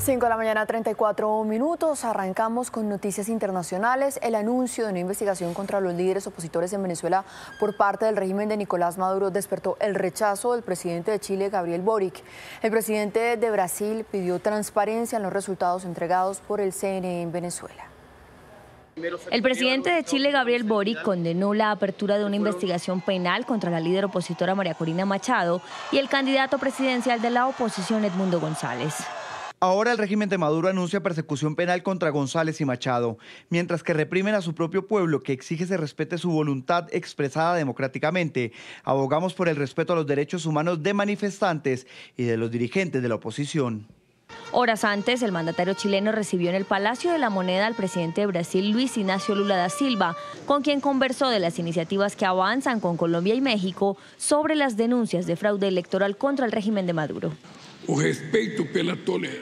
5 de la mañana, 34 minutos. Arrancamos con noticias internacionales. El anuncio de una investigación contra los líderes opositores en Venezuela por parte del régimen de Nicolás Maduro despertó el rechazo del presidente de Chile, Gabriel Boric. El presidente de Brasil pidió transparencia en los resultados entregados por el CNE en Venezuela. El presidente de Chile, Gabriel Boric, condenó la apertura de una investigación penal contra la líder opositora María Corina Machado y el candidato presidencial de la oposición, Edmundo González. Ahora el régimen de Maduro anuncia persecución penal contra González y Machado, mientras que reprimen a su propio pueblo que exige se respete su voluntad expresada democráticamente. Abogamos por el respeto a los derechos humanos de manifestantes y de los dirigentes de la oposición. Horas antes, el mandatario chileno recibió en el Palacio de la Moneda al presidente de Brasil, Luis Ignacio Lula da Silva, con quien conversó de las iniciativas que avanzan con Colombia y México sobre las denuncias de fraude electoral contra el régimen de Maduro.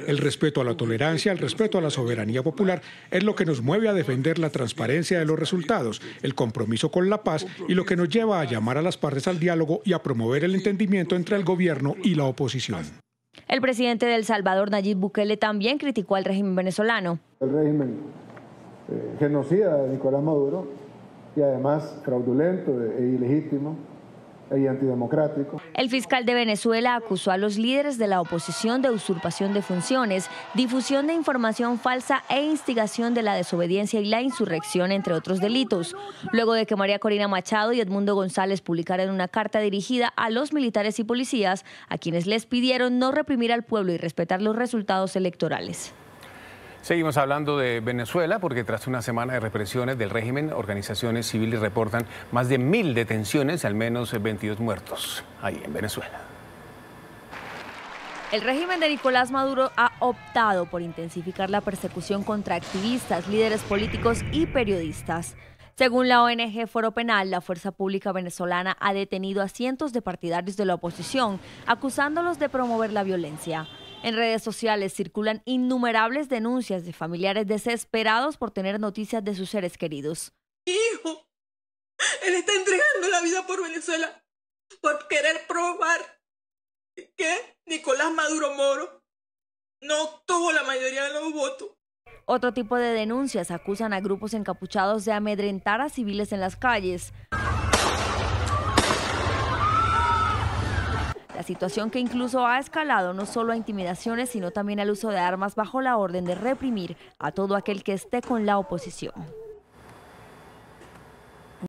El respeto a la tolerancia, el respeto a la soberanía popular es lo que nos mueve a defender la transparencia de los resultados, el compromiso con la paz y lo que nos lleva a llamar a las partes al diálogo y a promover el entendimiento entre el gobierno y la oposición. El presidente de El Salvador, Nayib Bukele, también criticó al régimen venezolano. El régimen eh, genocida de Nicolás Maduro y además fraudulento e ilegítimo el fiscal de Venezuela acusó a los líderes de la oposición de usurpación de funciones, difusión de información falsa e instigación de la desobediencia y la insurrección, entre otros delitos, luego de que María Corina Machado y Edmundo González publicaran una carta dirigida a los militares y policías, a quienes les pidieron no reprimir al pueblo y respetar los resultados electorales. Seguimos hablando de Venezuela porque tras una semana de represiones del régimen, organizaciones civiles reportan más de mil detenciones y al menos 22 muertos ahí en Venezuela. El régimen de Nicolás Maduro ha optado por intensificar la persecución contra activistas, líderes políticos y periodistas. Según la ONG Foro Penal, la Fuerza Pública Venezolana ha detenido a cientos de partidarios de la oposición, acusándolos de promover la violencia. En redes sociales circulan innumerables denuncias de familiares desesperados por tener noticias de sus seres queridos. hijo, él está entregando la vida por Venezuela por querer probar que Nicolás Maduro Moro no obtuvo la mayoría de los votos. Otro tipo de denuncias acusan a grupos encapuchados de amedrentar a civiles en las calles. situación que incluso ha escalado no solo a intimidaciones, sino también al uso de armas bajo la orden de reprimir a todo aquel que esté con la oposición.